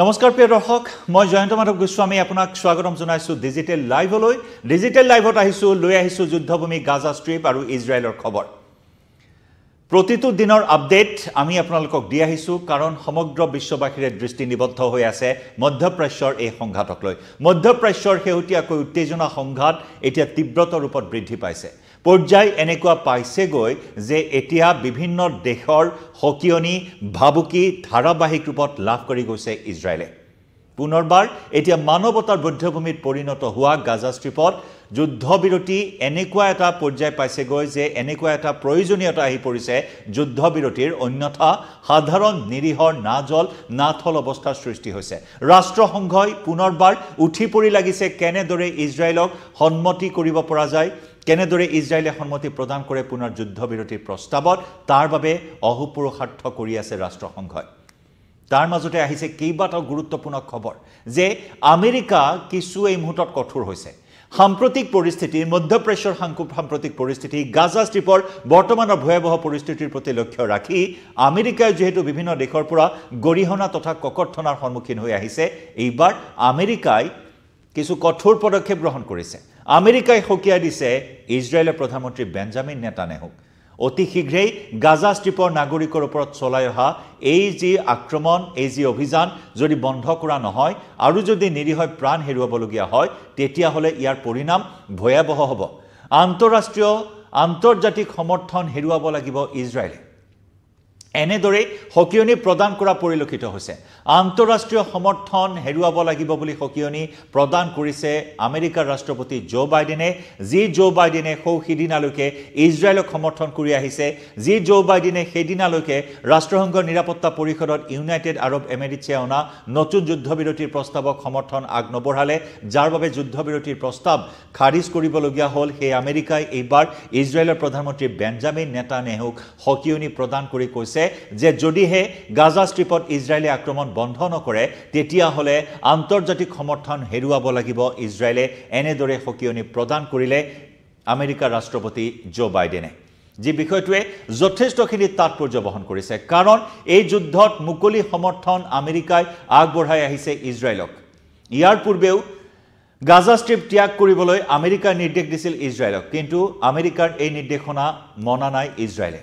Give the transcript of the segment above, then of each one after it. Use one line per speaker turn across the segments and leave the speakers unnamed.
নমস্কাৰ প্ৰিয় দৰ্শক মই জয়ন্ত মাধৱ গোস্বামী আপোনাক স্বাগতম জনাইছোঁ ডিজিটেল লাইভলৈ ডিজিটেল লাইভত আহিছোঁ লৈ আহিছোঁ যুদ্ধভূমি গাজা ষ্ট্ৰীপ আৰু ইজৰাইলৰ খবৰ প্ৰতিটো দিনৰ আপডেট আমি আপোনালোকক দি আহিছোঁ কাৰণ সমগ্ৰ বিশ্ববাসীৰে দৃষ্টি নিবদ্ধ হৈ আছে মধ্যপ্ৰাচ্যৰ এই সংঘাতক লৈ মধ্যপ্ৰাচ্যৰ শেহতীয়াকৈ উত্তেজনা সংঘাত এতিয়া তীব্ৰত ৰূপত বৃদ্ধি পাইছে পৰ্যায় এনেকুৱা পাইছেগৈ যে এতিয়া বিভিন্ন দেশৰ সকিয়নি ভাবুকি ধাৰাবাহিক ৰূপত লাভ কৰি গৈছে ইজৰাইলে পুনৰবাৰ এতিয়া মানৱতাৰ বুদ্ধভূমিত পৰিণত হোৱা গাজাষ্ট্ৰীপত যুদ্ধ বিৰতি এনেকুৱা এটা পৰ্যায় পাইছেগৈ যে এনেকুৱা এটা প্ৰয়োজনীয়তা আহি পৰিছে যুদ্ধ বিৰতিৰ অন্যথা সাধাৰণ নিৰীহৰ নাজল নাথল অৱস্থাৰ সৃষ্টি হৈছে ৰাষ্ট্ৰসংঘই পুনৰবাৰ উঠি পৰি লাগিছে কেনেদৰে ইজৰাইলক সন্মতি কৰিব পৰা যায় কেনেদৰে ইজৰাইলে সন্মতি প্ৰদান কৰে পুনৰ যুদ্ধ বিৰতিৰ প্ৰস্তাৱত তাৰ বাবে অহোপুৰুষাৰ্থ কৰি আছে ৰাষ্ট্ৰসংঘই তাৰ মাজতে আহিছে কেইবাটাও গুৰুত্বপূৰ্ণ খবৰ যে আমেৰিকা কিছু এই মুহূৰ্তত কঠোৰ হৈছে সাম্প্ৰতিক পৰিস্থিতি মধ্যপ্ৰাচ্যৰ সাংকু সাম্প্ৰতিক পৰিস্থিতি গাজা ষ্ট্ৰীপৰ বৰ্তমানৰ ভয়াৱহ পৰিস্থিতিৰ প্ৰতি লক্ষ্য ৰাখি আমেৰিকাই যিহেতু বিভিন্ন দেশৰ পৰা গৰিহণা তথা ককৰ্থনাৰ সন্মুখীন হৈ আহিছে এইবাৰ আমেৰিকাই কিছু কঠোৰ পদক্ষেপ গ্ৰহণ কৰিছে আমেৰিকাই সকীয়াই দিছে ইজৰাইলৰ প্ৰধানমন্ত্ৰী বেঞ্জামিন নেতানেহুক অতি শীঘ্ৰেই গাজা ষ্ট্ৰীপৰ নাগৰিকৰ ওপৰত চলাই অহা এই যি আক্ৰমণ এই যি অভিযান যদি বন্ধ কৰা নহয় আৰু যদি নিৰীহয় প্ৰাণ হেৰুৱাবলগীয়া হয় তেতিয়াহ'লে ইয়াৰ পৰিণাম ভয়াৱহ হ'ব আন্তঃৰাষ্ট্ৰীয় আন্তৰ্জাতিক সমৰ্থন হেৰুৱাব লাগিব ইজৰাইলে এনেদৰেই সকিয়নি প্ৰদান কৰা পৰিলক্ষিত হৈছে আন্তঃৰাষ্ট্ৰীয় সমৰ্থন হেৰুৱাব লাগিব বুলি সকিয়নি প্ৰদান কৰিছে আমেৰিকাৰ ৰাষ্ট্ৰপতি জ' বাইডেনে যি জ' বাইডেনে সৌ সিদিনালৈকে ইজৰাইলক সমৰ্থন কৰি আহিছে যি জ' বাইডেনে সেইদিনালৈকে ৰাষ্ট্ৰসংঘৰ নিৰাপত্তা পৰিষদত ইউনাইটেড আৰৱ এমেৰিটছে অনা নতুন যুদ্ধবিৰতিৰ প্ৰস্তাৱক সমৰ্থন আগ নবঢ়ালে যাৰ বাবে যুদ্ধ বিৰতিৰ প্ৰস্তাৱ খাৰিজ কৰিবলগীয়া হ'ল সেই আমেৰিকাই এইবাৰ ইজৰাইলৰ প্ৰধানমন্ত্ৰী বেঞ্জামিন নেতা নেহুক সকিয়নি প্ৰদান কৰি কৈছে কৈছে যে যদিহে গাজা ষ্ট্ৰীপত ইজৰাইলে আক্ৰমণ বন্ধ নকৰে তেতিয়াহ'লে আন্তৰ্জাতিক সমৰ্থন হেৰুৱাব লাগিব ইজৰাইলে এনেদৰে সকিয়নি প্ৰদান কৰিলে আমেৰিকাৰ ৰাষ্ট্ৰপতি জ' বাইডেনে যি বিষয়টোৱে যথেষ্টখিনি তাৎপৰ্য বহন কৰিছে কাৰণ এই যুদ্ধত মুকলি সমৰ্থন আমেৰিকাই আগবঢ়াই আহিছে ইজৰাইলক ইয়াৰ পূৰ্বেও গাজা ষ্ট্ৰীপ ত্যাগ কৰিবলৈ আমেৰিকাই নিৰ্দেশ দিছিল ইজৰাইলক কিন্তু আমেৰিকাৰ এই নিৰ্দেশনা মনা নাই ইজৰাইলে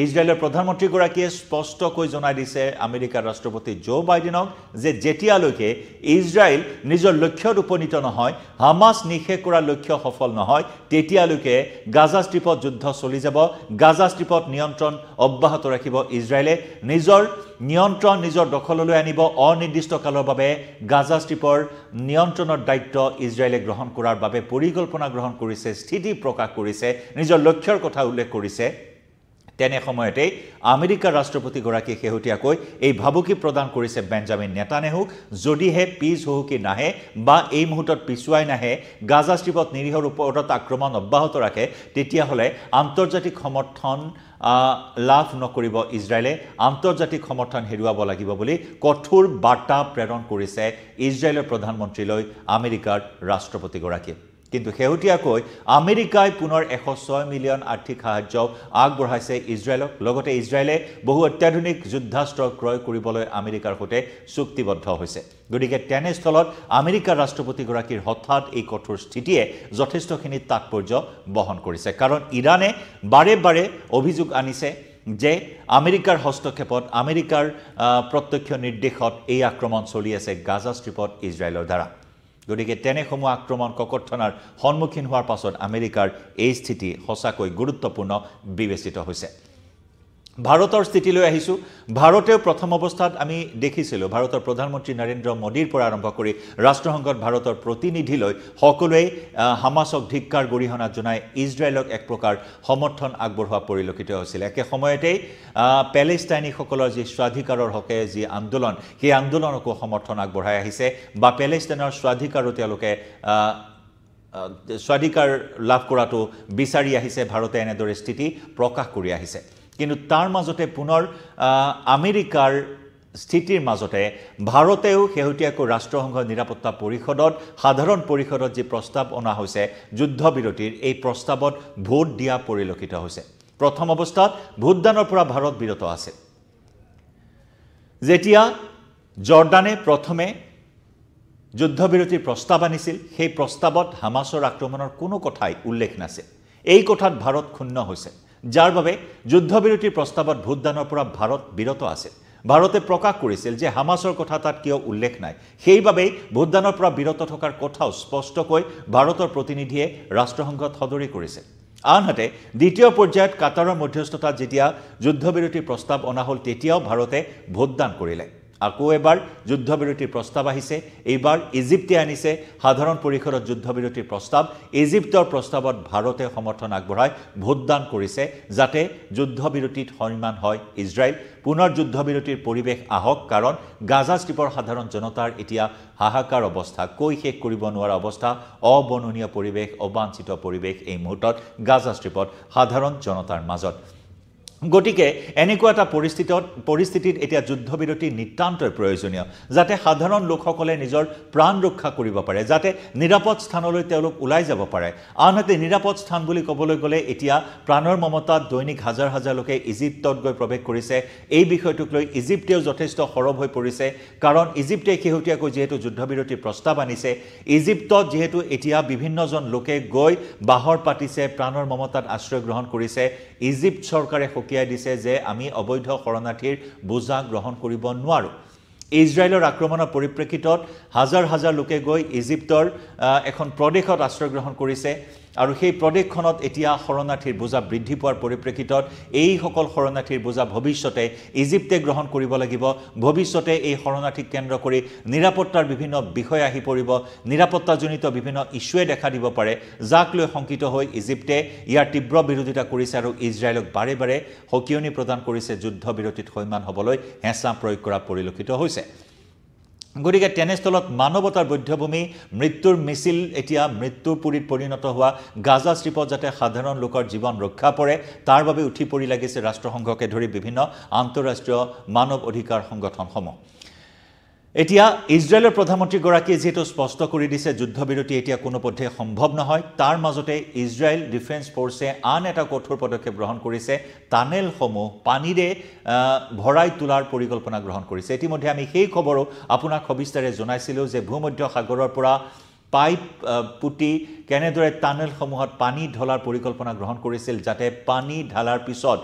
ইজৰাইলৰ প্ৰধানমন্ত্ৰীগৰাকীয়ে স্পষ্টকৈ জনাই দিছে আমেৰিকাৰ ৰাষ্ট্ৰপতি জ' বাইডেনক যে যেতিয়ালৈকে ইজৰাইল নিজৰ লক্ষ্যত উপনীত নহয় হামাছ নিশেষ কৰাৰ লক্ষ্য সফল নহয় তেতিয়ালৈকে গাজা ষ্ট্ৰীপত যুদ্ধ চলি যাব গাজা ষ্ট্ৰীপত নিয়ন্ত্ৰণ অব্যাহত ৰাখিব ইজৰাইলে নিজৰ নিয়ন্ত্ৰণ নিজৰ দখললৈ আনিব অনিৰ্দিষ্ট কালৰ বাবে গাজা ষ্ট্ৰীপৰ নিয়ন্ত্ৰণৰ দায়িত্ব ইজৰাইলে গ্ৰহণ কৰাৰ বাবে পৰিকল্পনা গ্ৰহণ কৰিছে স্থিতি প্ৰকাশ কৰিছে নিজৰ লক্ষ্যৰ কথা উল্লেখ কৰিছে তেনে সময়তেই আমেরিকার রাষ্ট্রপতিগাকী শেহতাক এই ভাবুকি প্রদান করেছে বেঞ্জামিন নেতানেহুক যদিহে পিস হুহুকি নাহে বা এই মুহূর্ত পিছুয় নাহে গাজা স্ট্রীপত নিরীহর উপরত আক্রমণ অব্যাহত রাখে তেতিয়া হলে আন্তর্জাতিক সমর্থন লাভ নকৰিব ইজৰাইলে আন্তৰ্জাতিক সমৰ্থন হেৰুৱাব লাগিব বুলি কঠোৰ বাৰ্তা প্ৰেৰণ কৰিছে ইজৰাইলৰ প্ৰধানমন্ত্ৰীলৈ আমেৰিকাৰ ৰাষ্ট্ৰপতিগৰাকীয়ে কিন্তু শেহতীয়াকৈ আমেৰিকাই পুনৰ এশ ছয় মিলিয়ন আৰ্থিক সাহায্য আগবঢ়াইছে ইজৰাইলক লগতে ইজৰাইলে বহু অত্যাধুনিক যুদ্ধাস্ত্ৰ ক্ৰয় কৰিবলৈ আমেৰিকাৰ সৈতে চুক্তিবদ্ধ হৈছে গতিকে তেনেস্থলত আমেৰিকাৰ ৰাষ্ট্ৰপতিগৰাকীৰ হঠাৎ এই কঠোৰ স্থিতিয়ে যথেষ্টখিনি তাৎপৰ্য বহন কৰিছে কাৰণ ইৰাণে বাৰে বাৰে অভিযোগ আনিছে যে আমেৰিকাৰ হস্তক্ষেপত আমেৰিকাৰ প্ৰত্যক্ষ নিৰ্দেশত এই আক্ৰমণ চলি আছে গাজা ষ্ট্ৰীপত ইজৰাইলৰ দ্বাৰা গতিকে তেনেসমূহ আক্ৰমণ ককৰ্থনাৰ সন্মুখীন হোৱাৰ পাছত আমেৰিকাৰ এই স্থিতি সঁচাকৈ গুৰুত্বপূৰ্ণ বিবেচিত হৈছে ভাৰতৰ স্থিতিলৈ আহিছোঁ ভাৰতেও প্ৰথম অৱস্থাত আমি দেখিছিলোঁ ভাৰতৰ প্ৰধানমন্ত্ৰী নৰেন্দ্ৰ মোদীৰ পৰা আৰম্ভ কৰি ৰাষ্ট্ৰসংঘত ভাৰতৰ প্ৰতিনিধিলৈ সকলোৱে হামাছক ধিক্ষাৰ গৰিহণা জনাই ইজৰাইলক এক প্ৰকাৰ সমৰ্থন আগবঢ়োৱা পৰিলক্ষিত হৈছিল একে সময়তেই পেলেষ্টাইনীসকলৰ যি স্বাধিকাৰৰ হকে যি আন্দোলন সেই আন্দোলনকো সমৰ্থন আগবঢ়াই আহিছে বা পেলেষ্টাইনৰ স্বাধিকাৰো তেওঁলোকে স্বাধিকাৰ লাভ কৰাটো বিচাৰি আহিছে ভাৰতে এনেদৰে স্থিতি প্ৰকাশ কৰি আহিছে কিন্তু তাৰ মাজতে পুনৰ আমেৰিকাৰ স্থিতিৰ মাজতে ভাৰতেও শেহতীয়াকৈ ৰাষ্ট্ৰসংঘৰ নিৰাপত্তা পৰিষদত সাধাৰণ পৰিষদত যি প্ৰস্তাৱ অনা হৈছে যুদ্ধ বিৰতিৰ এই প্ৰস্তাৱত ভোট দিয়া পৰিলক্ষিত হৈছে প্ৰথম অৱস্থাত ভোটদানৰ পৰা ভাৰত বিৰত আছিল যেতিয়া জৰ্দানে প্ৰথমে যুদ্ধ বিৰতিৰ প্ৰস্তাৱ আনিছিল সেই প্ৰস্তাৱত হামাছৰ আক্ৰমণৰ কোনো কথাই উল্লেখ নাছিল এই কথাত ভাৰত ক্ষুণ্ণ হৈছে যাৰ বাবে যুদ্ধবিৰতিৰ প্ৰস্তাৱত ভোটদানৰ পৰা ভাৰত বিৰত আছিল ভাৰতে প্ৰকাশ কৰিছিল যে হামাছৰ কথা তাত কিয় উল্লেখ নাই সেইবাবেই ভোটদানৰ পৰা বিৰত থকাৰ কথাও স্পষ্টকৈ ভাৰতৰ প্ৰতিনিধিয়ে ৰাষ্ট্ৰসংঘত সদৰি কৰিছিল আনহাতে দ্বিতীয় পৰ্যায়ত কাটাৰৰ মধ্যস্থতাত যেতিয়া যুদ্ধবিৰতিৰ প্ৰস্তাৱ অনা হ'ল তেতিয়াও ভাৰতে ভোটদান কৰিলে আকৌ এবাৰ যুদ্ধ বিৰতিৰ প্ৰস্তাৱ আহিছে এইবাৰ ইজিপ্তে আনিছে সাধাৰণ পৰিষদত যুদ্ধ বিৰতিৰ প্ৰস্তাৱ ইজিপ্তৰ প্ৰস্তাৱত ভাৰতে সমৰ্থন আগবঢ়াই ভোটদান কৰিছে যাতে যুদ্ধ বিৰতিত সন্মান হয় ইজৰাইল পুনৰ যুদ্ধ বিৰতিৰ পৰিৱেশ আহক কাৰণ গাজা ষ্টীপৰ সাধাৰণ জনতাৰ এতিয়া হাহাকাৰ অৱস্থা কৈ শেষ কৰিব নোৱাৰা অৱস্থা অবৰ্ণনীয় পৰিৱেশ অবাঞ্চিত পৰিৱেশ এই মুহূৰ্তত গাজা ষ্ট্ৰীপত সাধাৰণ জনতাৰ মাজত গতিকে এনেকুৱা এটা পৰিস্থিতিত পৰিস্থিতিত এতিয়া যুদ্ধ বিৰতি নিতান্তই প্ৰয়োজনীয় যাতে সাধাৰণ লোকসকলে নিজৰ প্ৰাণ ৰক্ষা কৰিব পাৰে যাতে নিৰাপদ স্থানলৈ তেওঁলোক ওলাই যাব পাৰে আনহাতে নিৰাপদ স্থান বুলি ক'বলৈ গ'লে এতিয়া প্ৰাণৰ মমতাত দৈনিক হাজাৰ হাজাৰ লোকে ইজিপ্তত গৈ প্ৰৱেশ কৰিছে এই বিষয়টোক লৈ ইজিপ্তেও যথেষ্ট সৰব হৈ পৰিছে কাৰণ ইজিপ্তে শেহতীয়াকৈ যিহেতু যুদ্ধ যুদ্ধবিৰতি প্ৰস্তাৱ আনিছে ইজিপ্তত যিহেতু এতিয়া বিভিন্নজন লোকে গৈ বাঁহৰ পাতিছে প্ৰাণৰ মমতাত আশ্ৰয় গ্ৰহণ কৰিছে ইজিপ্ত চৰকাৰে সকীয়াই দিছে যে আমি অবৈধ শৰণাৰ্থীৰ বোজা গ্ৰহণ কৰিব নোৱাৰোঁ ইজৰাইলৰ আক্ৰমণৰ পৰিপ্ৰেক্ষিতত হাজাৰ হাজাৰ লোকে গৈ ইজিপ্তৰ এখন প্ৰদেশত আশ্ৰয় গ্ৰহণ কৰিছে আৰু সেই প্ৰদেশখনত এতিয়া শৰণাৰ্থীৰ বোজা বৃদ্ধি পোৱাৰ পৰিপ্ৰেক্ষিতত এইসকল শৰণাৰ্থীৰ বোজা ভৱিষ্যতে ইজিপ্তে গ্ৰহণ কৰিব লাগিব ভৱিষ্যতে এই শৰণাৰ্থীক কেন্দ্ৰ কৰি নিৰাপত্তাৰ বিভিন্ন বিষয় আহি পৰিব নিৰাপত্তাজনিত বিভিন্ন ইছ্যুৱে দেখা দিব পাৰে যাক লৈ শংকিত হৈ ইজিপ্তে ইয়াৰ তীব্ৰ বিৰোধিতা কৰিছে আৰু ইজৰাইলক বাৰে বাৰে সকিয়নি প্ৰদান কৰিছে যুদ্ধ বিৰতিত সৈমান হ'বলৈ হেঁচা প্ৰয়োগ কৰা পৰিলক্ষিত হৈছে গতিকে তেনেস্থলত মানৱতাৰ বধ্যভূমি মৃত্যুৰ মিছিল এতিয়া মৃত্যুৰ পুৰীত পৰিণত হোৱা গাজা শ্ৰীপত যাতে সাধাৰণ লোকৰ জীৱন ৰক্ষা পৰে তাৰ বাবে উঠি পৰি লাগিছে ৰাষ্ট্ৰসংঘকে ধৰি বিভিন্ন আন্তঃৰাষ্ট্ৰীয় মানৱ অধিকাৰ সংগঠনসমূহ এতিয়া ইজৰাইলৰ প্ৰধানমন্ত্ৰীগৰাকীয়ে যিহেতু স্পষ্ট কৰি দিছে যুদ্ধবিৰতি এতিয়া কোনো পধ্যে সম্ভৱ নহয় তাৰ মাজতে ইজৰাইল ডিফেন্স ফৰ্চে আন এটা কঠোৰ পদক্ষেপ গ্ৰহণ কৰিছে টানেলসমূহ পানীৰে ভৰাই তোলাৰ পৰিকল্পনা গ্ৰহণ কৰিছে ইতিমধ্যে আমি সেই খবৰো আপোনাক সবিস্তাৰে জনাইছিলোঁ যে ভূমধ্য সাগৰৰ পৰা পাইপ পুতি কেনেদৰে টানেলসমূহত পানী ঢলাৰ পৰিকল্পনা গ্ৰহণ কৰিছিল যাতে পানী ঢালাৰ পিছত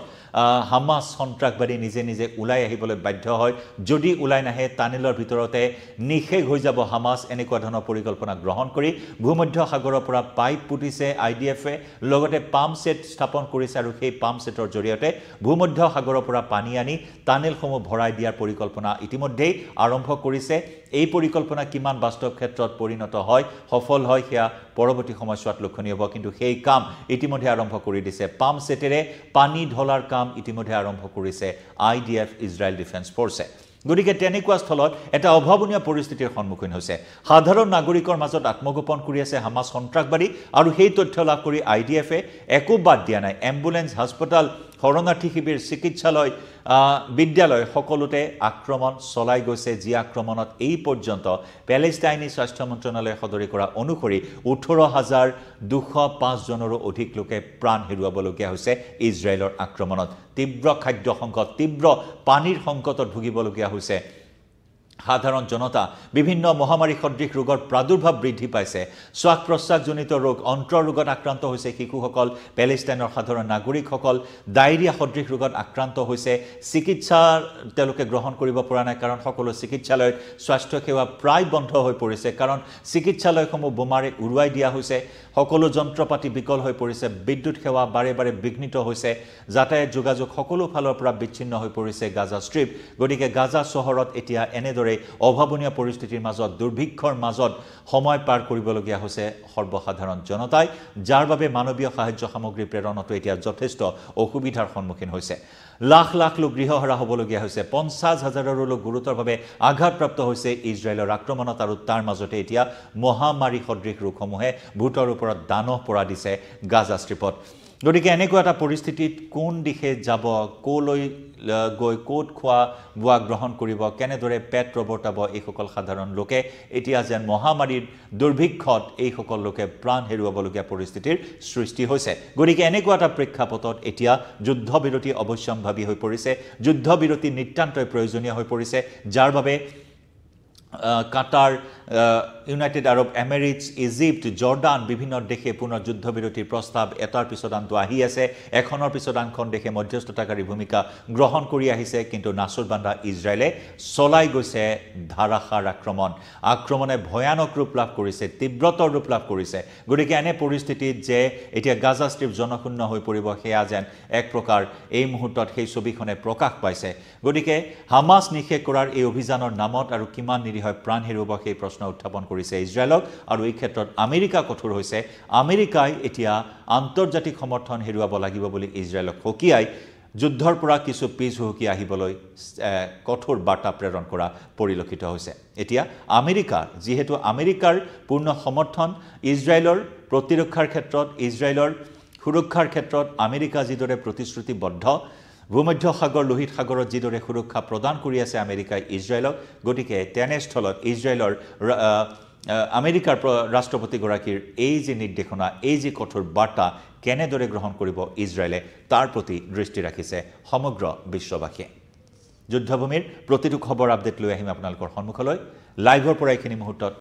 হামাছ সন্ত্ৰাসবাদী নিজে নিজে ওলাই আহিবলৈ বাধ্য হয় যদি ওলাই নাহে টানেলৰ ভিতৰতে নিশেষ হৈ যাব হামাছ এনেকুৱা ধৰণৰ পৰিকল্পনা গ্ৰহণ কৰি ভূমধ্য সাগৰৰ পৰা পাইপ পুতিছে আই ডি এফে লগতে পাম্প ছেট স্থাপন কৰিছে আৰু সেই পাম্প ছেটৰ জৰিয়তে ভূমধ্য সাগৰৰ পৰা পানী আনি টানেলসমূহ ভৰাই দিয়াৰ পৰিকল্পনা ইতিমধ্যেই আৰম্ভ কৰিছে এই পৰিকল্পনা কিমান বাস্তৱ ক্ষেত্ৰত পৰিণত হয় সফল হয় সেয়া পৰৱৰ্তী সময়ছোৱাত লক্ষণীয় হ'ব কিন্তু সেই কাম ইতিমধ্যে আৰম্ভ কৰি দিছে পাম্প ছেটেৰে পানী ঢলাৰ কাম ইতিমধ্যে আৰম্ভ কৰিছে I D F Israel defence ফ'ৰ্চে গতিকে তেনেকুৱা স্থলত এটা অভাৱনীয় পৰিস্থিতিৰ সন্মুখীন হৈছে সাধাৰণ নাগৰিকৰ মাজত আত্মগোপন কৰি আছে হামাছ সন্ত্ৰাসবাদী আৰু সেই তথ্য লাভ কৰি আই ডি এফে একো বাদ দিয়া নাই এম্বুলেঞ্চ হস্পিটেল শৰণাৰ্থী শিবিৰ চিকিৎসালয় বিদ্যালয় সকলোতে আক্ৰমণ চলাই গৈছে যি আক্ৰমণত এই পৰ্যন্ত পেলেষ্টাইনী স্বাস্থ্য মন্ত্ৰণালয়ে সদৰি কৰা অনুসৰি ওঠৰ হাজাৰ দুশ পাঁচজনৰো অধিক লোকে প্ৰাণ হেৰুৱাবলগীয়া হৈছে ইজৰাইলৰ আক্ৰমণত তীব্ৰ খাদ্য সংকট তীব্ৰ পানীৰ সংকটত ভুগিবলগীয়া হৈছে সাধাৰণ জনতা বিভিন্ন মহামাৰী সদৃশ ৰোগৰ প্ৰাদুৰ্ভাৱ বৃদ্ধি পাইছে শ্বাস প্ৰশ্বাসজনিত ৰোগ অন্তৰ ৰোগত আক্ৰান্ত হৈছে শিশুসকল পেলেষ্টাইনৰ সাধাৰণ নাগৰিকসকল ডায়েৰিয়া সদৃশ ৰোগত আক্ৰান্ত হৈছে চিকিৎসা তেওঁলোকে গ্ৰহণ কৰিব পৰা নাই কাৰণ সকলো চিকিৎসালয়ত স্বাস্থ্যসেৱা প্ৰায় বন্ধ হৈ পৰিছে কাৰণ চিকিৎসালয়সমূহ বোমাৰে উৰুৱাই দিয়া হৈছে সকলো যন্ত্ৰ পাতি বিকল হৈ পৰিছে বিদ্যুৎ সেৱা বাৰে বাৰে বিঘ্নিত হৈছে যাতায়াত যোগাযোগ সকলো ফালৰ পৰা বিচ্ছিন্ন হৈ পৰিছে গাজা ষ্ট্ৰীপ গতিকে গাজা চহৰত এতিয়া এনেদৰে দৰে অভাৱনীয় পৰিস্থিতিৰ মাজত দুৰ্ভিক্ষৰ মাজত সময় পাৰ কৰিবলগীয়া হৈছে সৰ্বসাধাৰণ জনতাই যাৰ বাবে মানৱীয় সাহায্য সামগ্ৰী প্ৰেৰণতো এতিয়া যথেষ্ট অসুবিধাৰ সন্মুখীন হৈছে লাখ লাখ লোক গৃহহাৰা হ'বলগীয়া হৈছে পঞ্চাছ হাজাৰৰো লোক গুৰুতৰভাৱে আঘাতপ্ৰাপ্ত হৈছে ইজৰাইলৰ আক্ৰমণত আৰু তাৰ মাজতে এতিয়া মহামাৰী সদৃশ ৰোগসমূহে ভূতৰ ওপৰত দানহ পৰা দিছে গাজাষ্ট্ৰীপত গতিকে এনেকুৱা এটা পৰিস্থিতিত কোন দিশে যাব ক'লৈ গৈ ক'ত খোৱা বোৱা গ্ৰহণ কৰিব কেনেদৰে পেট প্ৰৱৰ্তাব এইসকল সাধাৰণ লোকে এতিয়া যেন মহামাৰীৰ দুৰ্ভিক্ষত এইসকল লোকে প্ৰাণ হেৰুৱাবলগীয়া পৰিস্থিতিৰ সৃষ্টি হৈছে গতিকে এনেকুৱা এটা প্ৰেক্ষাপটত এতিয়া যুদ্ধবিৰতি অৱশ্যম্ভাৱী হৈ পৰিছে যুদ্ধবিৰতি নিতান্তই প্ৰয়োজনীয় হৈ পৰিছে যাৰ বাবে Qatar United Arab Emirates Egypt Jordan বিভিন্ন দেশে পুনৰ যুদ্ধবিৰতিৰ প্ৰস্তাৱ এটাৰ পিছত আনটো আহি আছে এখনৰ পিছত আনখন দেশে মধ্যস্থতাকাৰী ভূমিকা গ্ৰহণ কৰি আহিছে কিন্তু নাচুৰবান্ধা ইজৰাইলে চলাই গৈছে ধাৰাসাৰ আক্ৰমণ আক্ৰমণে ভয়ানক ৰূপ লাভ কৰিছে তীব্ৰতৰ ৰূপ লাভ কৰিছে গতিকে এনে পৰিস্থিতিত যে এতিয়া গাজা ষ্ট্ৰীপ জনশূন্য হৈ পৰিব সেয়া যেন এক প্ৰকাৰ এই মুহূৰ্তত সেই ছবিখনে প্ৰকাশ পাইছে গতিকে হামাছ নিষেধ কৰাৰ এই অভিযানৰ নামত আৰু কিমান নিৰীহ হয় প্ৰাণ হেৰুৱাব সেই প্ৰশ্ন উত্থাপন কৰিছে ইজৰাইলক আৰু এই ক্ষেত্ৰত আমেৰিকা কঠোৰ হৈছে আমেৰিকাই এতিয়া আন্তৰ্জাতিক সমৰ্থন হেৰুৱাব লাগিব বুলি ইজৰাইলক সকীয়াই যুদ্ধৰ পৰা কিছু পিছহুকি আহিবলৈ কঠোৰ বাৰ্তা প্ৰেৰণ কৰা পৰিলক্ষিত হৈছে এতিয়া আমেৰিকা যিহেতু আমেৰিকাৰ পূৰ্ণ সমৰ্থন ইজৰাইলৰ প্ৰতিৰক্ষাৰ ক্ষেত্ৰত ইজৰাইলৰ সুৰক্ষাৰ ক্ষেত্ৰত আমেৰিকা যিদৰে প্ৰতিশ্ৰুতিবদ্ধ ভূমধ্য সাগৰ লোহিত সাগৰত যিদৰে সুৰক্ষা প্ৰদান কৰি আছে আমেৰিকাই ইজৰাইলক গতিকে তেনেস্থলত ইজৰাইলৰ আমেৰিকাৰ ৰাষ্ট্ৰপতিগৰাকীৰ এই যি নিৰ্দেশনা এই যি কঠোৰ বাৰ্তা কেনেদৰে গ্ৰহণ কৰিব ইজৰাইলে তাৰ প্ৰতি দৃষ্টি ৰাখিছে সমগ্ৰ বিশ্ববাসীয়ে যুদ্ধভূমিৰ প্ৰতিটো খবৰ আপডেট লৈ আহিম আপোনালোকৰ সন্মুখলৈ লাইভৰ পৰা এইখিনি মুহূৰ্তত